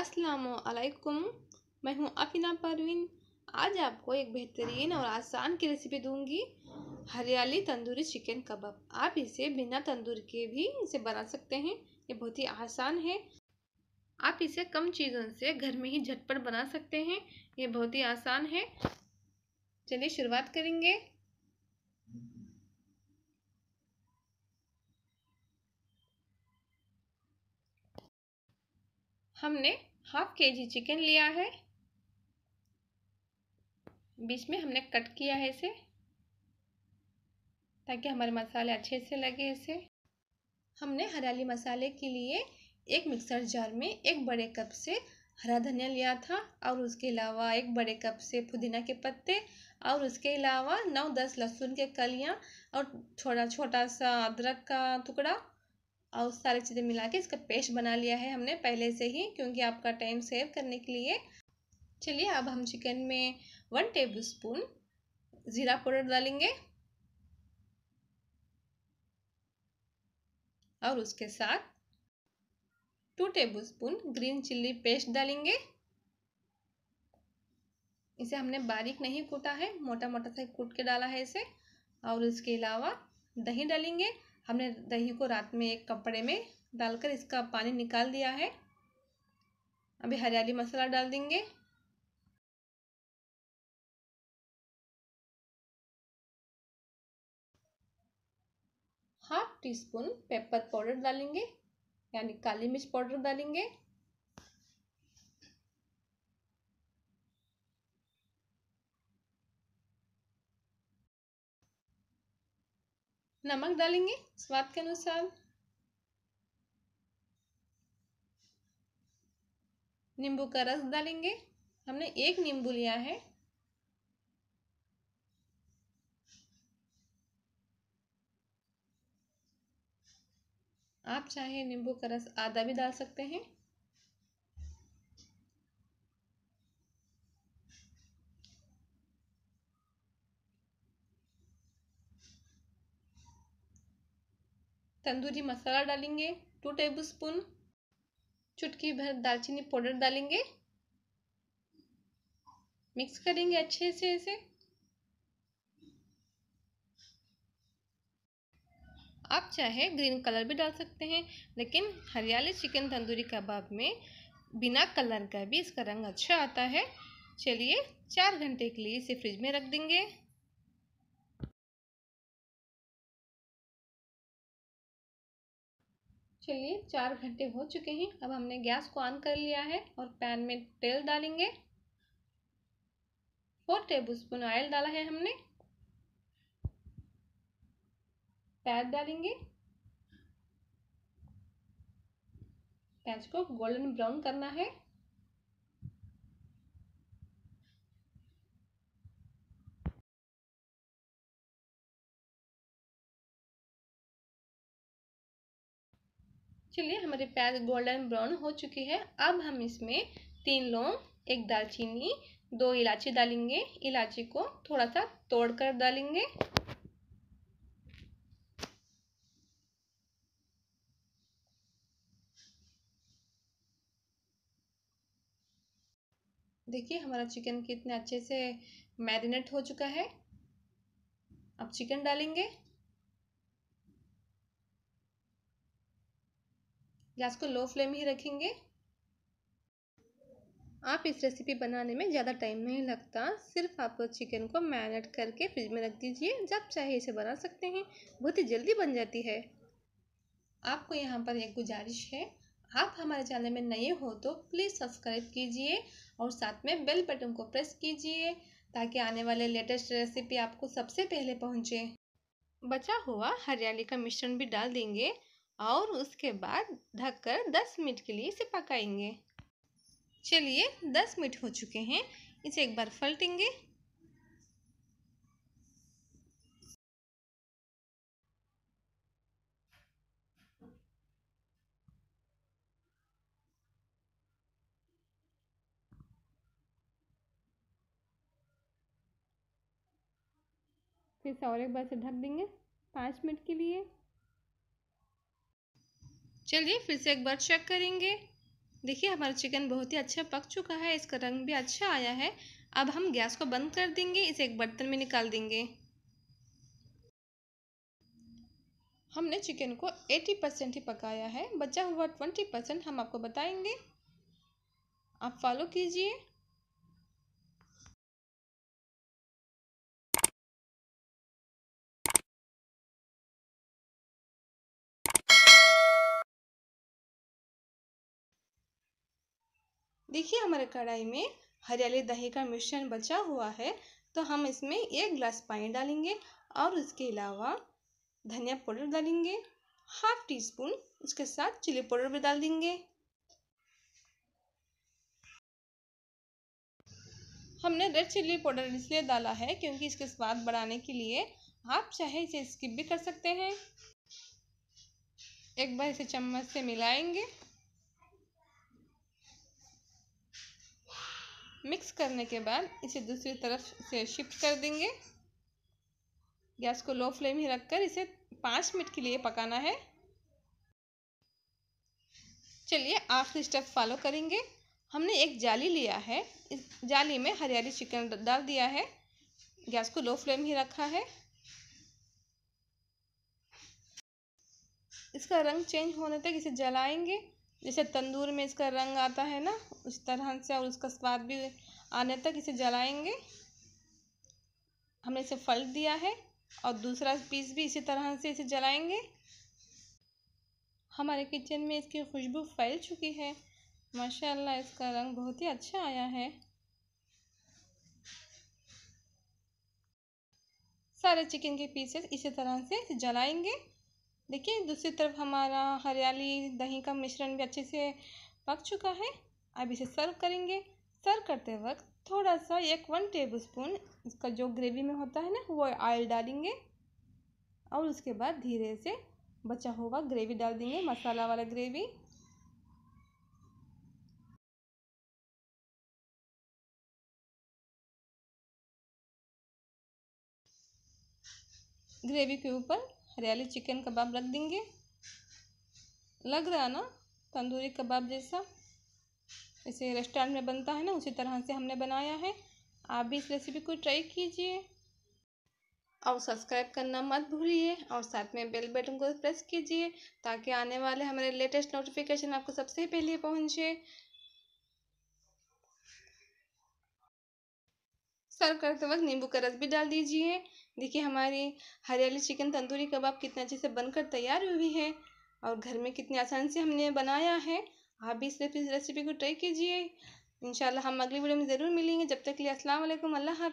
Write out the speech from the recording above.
असलकुम मैं हूँ अफिना परवीन आज आपको एक बेहतरीन और आसान की रेसिपी दूंगी हरियाली तंदूरी चिकन कबाब आप इसे बिना तंदूर के भी इसे बना सकते हैं ये बहुत ही आसान है आप इसे कम चीज़ों से घर में ही झटपट बना सकते हैं ये बहुत ही आसान है चलिए शुरुआत करेंगे हमने हाफ के जी चिकन लिया है बीच में हमने कट किया है इसे ताकि हमारे मसाले अच्छे से लगे इसे हमने हरियाली मसाले के लिए एक मिक्सर जार में एक बड़े कप से हरा धनिया लिया था और उसके अलावा एक बड़े कप से पुदीना के पत्ते और उसके अलावा नौ दस लहसुन के कलियाँ और छोटा छोटा सा अदरक का टुकड़ा और सारी चीज़ें मिला के इसका पेस्ट बना लिया है हमने पहले से ही क्योंकि आपका टाइम सेव करने के लिए चलिए अब हम चिकन में वन टेबल स्पून ज़ीरा पाउडर डालेंगे और उसके साथ two tablespoon green chilli paste डालेंगे इसे हमने बारीक नहीं कूटा है मोटा मोटा सा कूट के डाला है इसे और इसके अलावा दही डालेंगे हमने दही को रात में एक कपड़े में डालकर इसका पानी निकाल दिया है अभी हरियाली मसाला डाल देंगे half teaspoon pepper powder डालेंगे यानी काली मिर्च पाउडर डालेंगे नमक डालेंगे स्वाद के अनुसार नींबू का रस डालेंगे हमने एक नींबू लिया है आप चाहे नींबू का रस आधा भी डाल सकते हैं तंदूरी मसाला डालेंगे टू टेबल स्पून चुटकी भर दालचीनी पाउडर डालेंगे मिक्स करेंगे अच्छे से इसे आप चाहे ग्रीन कलर भी डाल सकते हैं लेकिन हरियाली चिकन तंदूरी कबाब में बिना कलर का भी इसका रंग अच्छा आता है चलिए चार घंटे के लिए इसे फ्रिज में रख देंगे चलिए चार घंटे हो चुके हैं अब हमने गैस को ऑन कर लिया है और पैन में तेल डालेंगे फोर टेबल स्पून ऑयल डाला है हमने प्याज डालेंगे प्याज को गोल्डन ब्राउन करना है चलिए हमारे प्याज गोल्डन ब्राउन हो चुकी है अब हम इसमें तीन लौंग एक दालचीनी दो इलायची डालेंगे इलायची को थोड़ा सा तोड़ कर डालेंगे देखिए हमारा चिकन कितने अच्छे से मैरिनेट हो चुका है अब चिकन डालेंगे गैस को लो फ्लेम ही रखेंगे आप इस रेसिपी बनाने में ज़्यादा टाइम नहीं लगता सिर्फ आप चिकन को मैरिनेट करके फ्रिज में रख दीजिए जब चाहे इसे बना सकते हैं बहुत ही जल्दी बन जाती है आपको यहाँ पर एक गुजारिश है आप हमारे चैनल में नए हो तो प्लीज़ सब्सक्राइब कीजिए और साथ में बेल बटन को प्रेस कीजिए ताकि आने वाले लेटेस्ट रेसिपी आपको सबसे पहले पहुँचे बचा हुआ हरियाली का मिश्रण भी डाल देंगे और उसके बाद ढककर 10 मिनट के लिए इसे पकाएंगे चलिए 10 मिनट हो चुके हैं इसे एक बार फलटेंगे फिर से और एक बार से ढक देंगे पाँच मिनट के लिए चलिए फिर से एक बार चेक करेंगे देखिए हमारा चिकन बहुत ही अच्छा पक चुका है इसका रंग भी अच्छा आया है अब हम गैस को बंद कर देंगे इसे एक बर्तन में निकाल देंगे हमने चिकन को 80 परसेंट ही पकाया है बचा हुआ 20 परसेंट हम आपको बताएंगे आप फॉलो कीजिए देखिए हमारे कढ़ाई में हरियाली दही का मिश्रण बचा हुआ है तो हम इसमें एक गिलास पानी डालेंगे और उसके अलावा धनिया पाउडर डालेंगे हाफ टी स्पून उसके साथ चिली पाउडर भी डाल देंगे हमने रेड चिली पाउडर इसलिए डाला है क्योंकि इसके स्वाद बढ़ाने के लिए आप चाहे इसे स्किप भी कर सकते हैं एक बार इसे चम्मच से मिलाएंगे मिक्स करने के बाद इसे दूसरी तरफ से शिफ्ट कर देंगे गैस को लो फ्लेम ही रखकर इसे पाँच मिनट के लिए पकाना है चलिए आखिरी स्टेप फॉलो करेंगे हमने एक जाली लिया है इस जाली में हरियाली चिकन डाल दिया है गैस को लो फ्लेम ही रखा है इसका रंग चेंज होने तक इसे जलाएंगे जैसे तंदूर में इसका रंग आता है ना उस तरह से और उसका स्वाद भी आने तक इसे जलाएंगे हमने इसे फल दिया है और दूसरा पीस भी इसी तरह से इसे जलाएंगे हमारे किचन में इसकी खुशबू फैल चुकी है माशाल्लाह इसका रंग बहुत ही अच्छा आया है सारे चिकन के पीसेस इसी तरह से जलाएंगे देखिए दूसरी तरफ हमारा हरियाली दही का मिश्रण भी अच्छे से पक चुका है अब इसे सर्व करेंगे सर्व करते वक्त थोड़ा सा एक वन टेबल स्पून इसका जो ग्रेवी में होता है ना वो ऑयल डालेंगे और उसके बाद धीरे से बचा हुआ ग्रेवी डाल देंगे मसाला वाला ग्रेवी ग्रेवी के ऊपर हरियाली चिकन कबाब रख देंगे लग रहा ना तंदूरी कबाब जैसा इसे रेस्टोरेंट में बनता है ना उसी तरह से हमने बनाया है आप भी इस रेसिपी को ट्राई कीजिए और सब्सक्राइब करना मत भूलिए और साथ में बेल बटन को प्रेस कीजिए ताकि आने वाले हमारे लेटेस्ट नोटिफिकेशन आपको सबसे पहले पहुंचे सर्व करते वक्त नींबू का रस भी डाल दीजिए देखिए हमारी हरियाली चिकन तंदूरी कबाब कितने अच्छे से बनकर तैयार हुई है और घर में कितने आसान से हमने बनाया है आप भी इस रेसिपी को ट्राई कीजिए इंशाल्लाह हम अगली वीडियो में ज़रूर मिलेंगे जब तक के लिए अस्सलाम वालेकुम अल्लाह